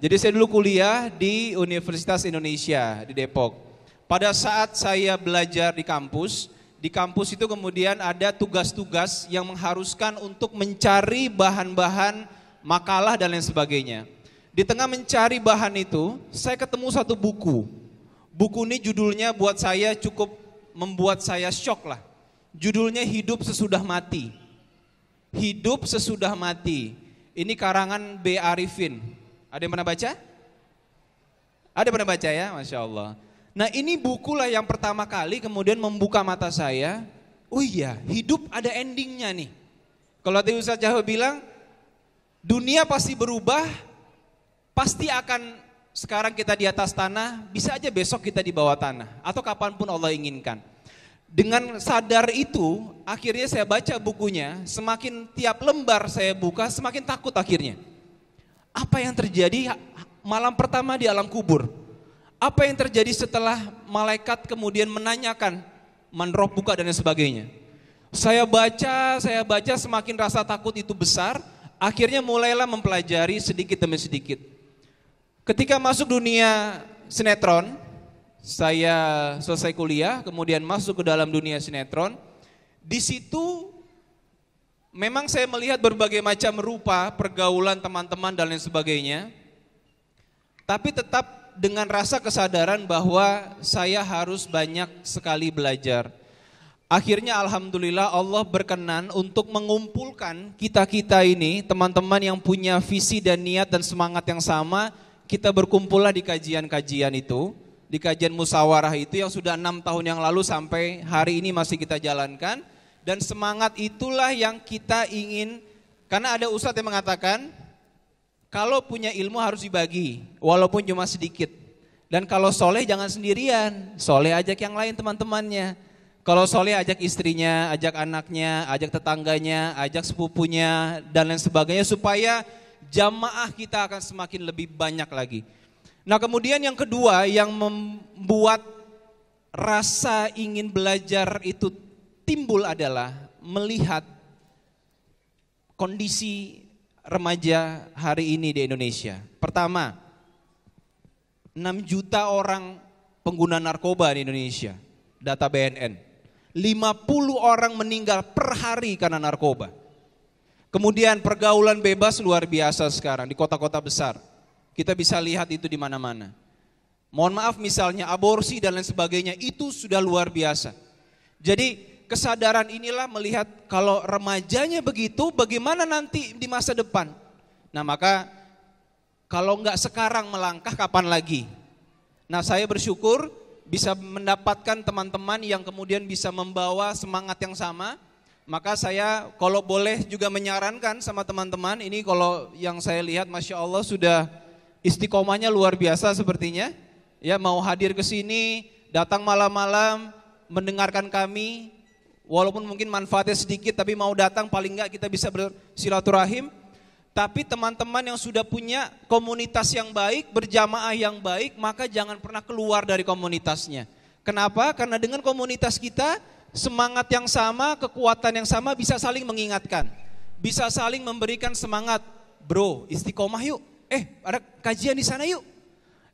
Jadi saya dulu kuliah di Universitas Indonesia di Depok. Pada saat saya belajar di kampus, di kampus itu kemudian ada tugas-tugas yang mengharuskan untuk mencari bahan-bahan makalah dan lain sebagainya. Di tengah mencari bahan itu, saya ketemu satu buku. Buku ini judulnya buat saya cukup membuat saya shock lah. Judulnya Hidup Sesudah Mati. Hidup Sesudah Mati. Ini karangan B. Arifin. Ada yang pernah baca? Ada yang pernah baca ya, Masya Allah. Nah ini bukulah yang pertama kali kemudian membuka mata saya. Oh iya, hidup ada endingnya nih. Kalau tadi Ustaz Jawa bilang, dunia pasti berubah, pasti akan sekarang kita di atas tanah, bisa aja besok kita di bawah tanah. Atau kapanpun Allah inginkan. Dengan sadar itu, akhirnya saya baca bukunya, semakin tiap lembar saya buka, semakin takut akhirnya. Apa yang terjadi malam pertama di alam kubur? Apa yang terjadi setelah malaikat kemudian menanyakan manroh buka dan sebagainya? Saya baca, saya baca semakin rasa takut itu besar, akhirnya mulailah mempelajari sedikit demi sedikit. Ketika masuk dunia sinetron, saya selesai kuliah, kemudian masuk ke dalam dunia sinetron. Di situ memang saya melihat berbagai macam rupa pergaulan teman-teman dan lain sebagainya. Tapi tetap dengan rasa kesadaran bahwa saya harus banyak sekali belajar. Akhirnya alhamdulillah Allah berkenan untuk mengumpulkan kita-kita ini, teman-teman yang punya visi dan niat dan semangat yang sama, kita berkumpullah di kajian-kajian itu, di kajian musawarah itu yang sudah enam tahun yang lalu sampai hari ini masih kita jalankan. Dan semangat itulah yang kita ingin. Karena ada ustadz yang mengatakan, kalau punya ilmu harus dibagi, walaupun cuma sedikit. Dan kalau soleh jangan sendirian, soleh ajak yang lain teman-temannya. Kalau soleh ajak istrinya, ajak anaknya, ajak tetangganya, ajak sepupunya, dan lain sebagainya. Supaya jamaah kita akan semakin lebih banyak lagi. Nah kemudian yang kedua yang membuat rasa ingin belajar itu timbul adalah melihat kondisi remaja hari ini di Indonesia. Pertama, 6 juta orang pengguna narkoba di Indonesia, data BNN. 50 orang meninggal per hari karena narkoba. Kemudian pergaulan bebas luar biasa sekarang di kota-kota besar. Kita bisa lihat itu di mana-mana. Mohon maaf misalnya aborsi dan lain sebagainya itu sudah luar biasa. Jadi kesadaran inilah melihat kalau remajanya begitu, bagaimana nanti di masa depan. Nah maka kalau nggak sekarang melangkah kapan lagi? Nah saya bersyukur bisa mendapatkan teman-teman yang kemudian bisa membawa semangat yang sama. Maka saya kalau boleh juga menyarankan sama teman-teman ini kalau yang saya lihat Masya Allah sudah istiqomahnya luar biasa sepertinya. Ya mau hadir ke sini, datang malam-malam, mendengarkan kami, Walaupun mungkin manfaatnya sedikit tapi mau datang paling enggak kita bisa bersilaturahim. Tapi teman-teman yang sudah punya komunitas yang baik, berjamaah yang baik, maka jangan pernah keluar dari komunitasnya. Kenapa? Karena dengan komunitas kita, semangat yang sama, kekuatan yang sama bisa saling mengingatkan. Bisa saling memberikan semangat. Bro, istiqomah yuk. Eh, ada kajian di sana yuk.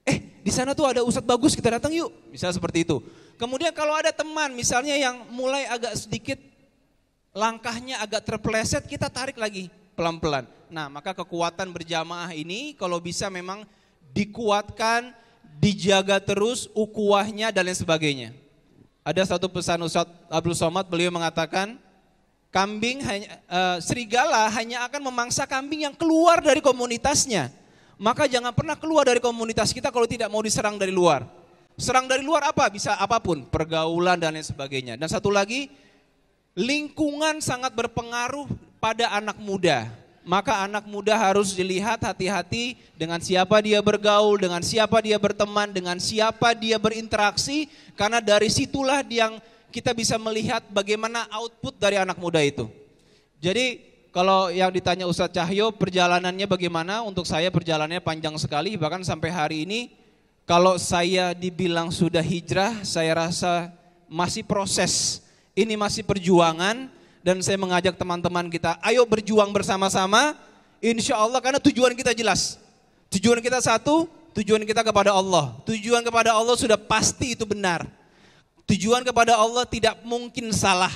Eh, di sana tuh ada usat bagus, kita datang yuk. Bisa seperti itu. Kemudian kalau ada teman misalnya yang mulai agak sedikit langkahnya agak terpeleset, kita tarik lagi pelan-pelan. Nah, maka kekuatan berjamaah ini kalau bisa memang dikuatkan, dijaga terus ukuahnya dan lain sebagainya. Ada satu pesan Ustaz Abdul Somad, beliau mengatakan, kambing hanya eh, serigala hanya akan memangsa kambing yang keluar dari komunitasnya. Maka jangan pernah keluar dari komunitas kita kalau tidak mau diserang dari luar. Serang dari luar apa? Bisa apapun, pergaulan dan lain sebagainya. Dan satu lagi, lingkungan sangat berpengaruh pada anak muda. Maka anak muda harus dilihat hati-hati dengan siapa dia bergaul, dengan siapa dia berteman, dengan siapa dia berinteraksi. Karena dari situlah yang kita bisa melihat bagaimana output dari anak muda itu. Jadi kalau yang ditanya Ustadz Cahyo perjalanannya bagaimana? Untuk saya perjalanannya panjang sekali bahkan sampai hari ini kalau saya dibilang sudah hijrah, saya rasa masih proses. Ini masih perjuangan dan saya mengajak teman-teman kita, ayo berjuang bersama-sama. Insya Allah karena tujuan kita jelas. Tujuan kita satu, tujuan kita kepada Allah. Tujuan kepada Allah sudah pasti itu benar. Tujuan kepada Allah tidak mungkin salah.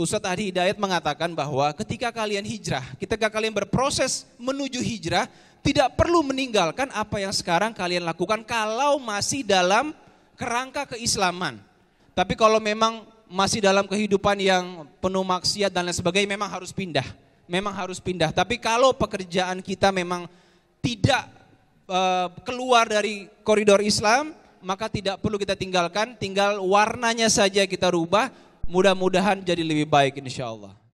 Ustadz Adi Hidayat mengatakan bahwa ketika kalian hijrah, ketika kalian berproses menuju hijrah, tidak perlu meninggalkan apa yang sekarang kalian lakukan kalau masih dalam kerangka keislaman. Tapi kalau memang masih dalam kehidupan yang penuh maksiat dan lain sebagainya memang harus pindah. Memang harus pindah. Tapi kalau pekerjaan kita memang tidak eh, keluar dari koridor Islam, maka tidak perlu kita tinggalkan, tinggal warnanya saja kita rubah Mudah-mudahan jadi lebih baik insya Allah.